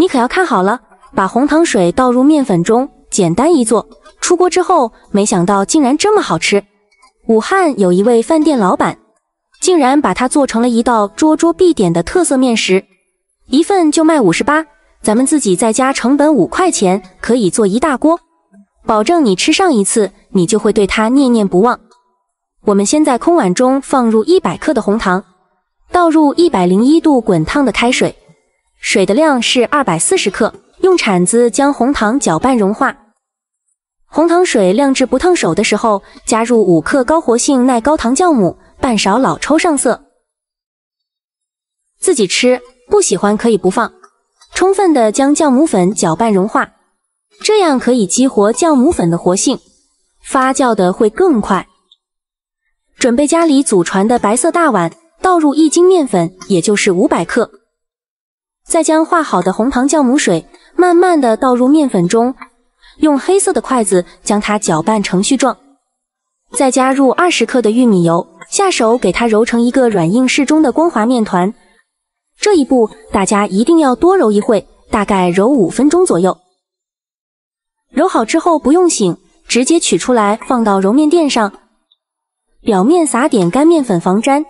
你可要看好了，把红糖水倒入面粉中，简单一做，出锅之后，没想到竟然这么好吃。武汉有一位饭店老板，竟然把它做成了一道桌桌必点的特色面食，一份就卖五十八。咱们自己在家成本五块钱，可以做一大锅，保证你吃上一次，你就会对它念念不忘。我们先在空碗中放入一百克的红糖，倒入一百零一度滚烫的开水。水的量是二百四十克，用铲子将红糖搅拌融化。红糖水晾至不烫手的时候，加入五克高活性耐高糖酵母，半勺老抽上色。自己吃不喜欢可以不放。充分的将酵母粉搅拌融化，这样可以激活酵母粉的活性，发酵的会更快。准备家里祖传的白色大碗，倒入一斤面粉，也就是五百克。再将化好的红糖酵母水慢慢的倒入面粉中，用黑色的筷子将它搅拌成絮状，再加入二十克的玉米油，下手给它揉成一个软硬适中的光滑面团。这一步大家一定要多揉一会，大概揉五分钟左右。揉好之后不用醒，直接取出来放到揉面垫上，表面撒点干面粉防粘，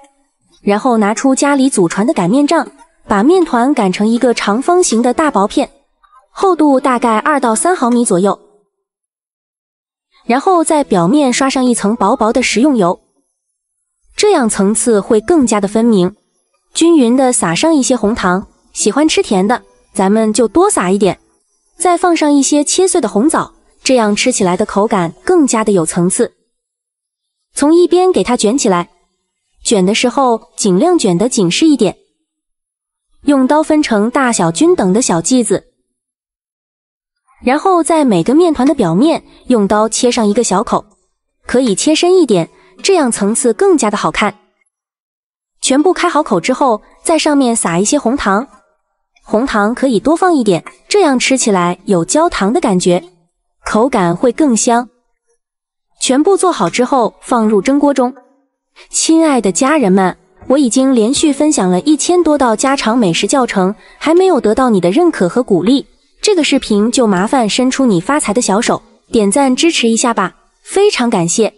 然后拿出家里祖传的擀面杖。把面团擀成一个长方形的大薄片，厚度大概二到三毫米左右。然后在表面刷上一层薄薄的食用油，这样层次会更加的分明。均匀的撒上一些红糖，喜欢吃甜的，咱们就多撒一点。再放上一些切碎的红枣，这样吃起来的口感更加的有层次。从一边给它卷起来，卷的时候尽量卷的紧实一点。用刀分成大小均等的小剂子，然后在每个面团的表面用刀切上一个小口，可以切深一点，这样层次更加的好看。全部开好口之后，在上面撒一些红糖，红糖可以多放一点，这样吃起来有焦糖的感觉，口感会更香。全部做好之后，放入蒸锅中。亲爱的家人们。我已经连续分享了一千多道家常美食教程，还没有得到你的认可和鼓励，这个视频就麻烦伸出你发财的小手，点赞支持一下吧，非常感谢。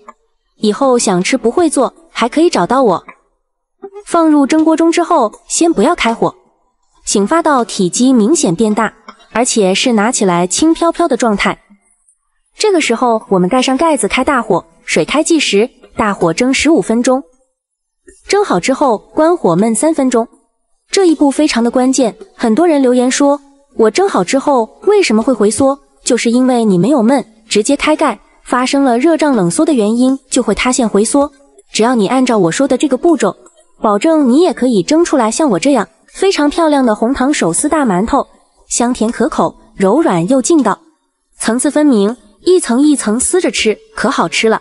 以后想吃不会做，还可以找到我。放入蒸锅中之后，先不要开火，醒发到体积明显变大，而且是拿起来轻飘飘的状态。这个时候我们盖上盖子，开大火，水开计时，大火蒸十五分钟。蒸好之后关火焖三分钟，这一步非常的关键。很多人留言说，我蒸好之后为什么会回缩？就是因为你没有焖，直接开盖，发生了热胀冷缩的原因，就会塌陷回缩。只要你按照我说的这个步骤，保证你也可以蒸出来像我这样非常漂亮的红糖手撕大馒头，香甜可口，柔软又劲道，层次分明，一层一层撕着吃，可好吃了。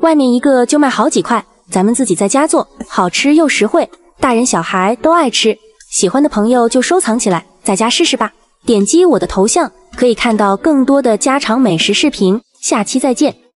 外面一个就卖好几块。咱们自己在家做，好吃又实惠，大人小孩都爱吃。喜欢的朋友就收藏起来，在家试试吧。点击我的头像，可以看到更多的家常美食视频。下期再见。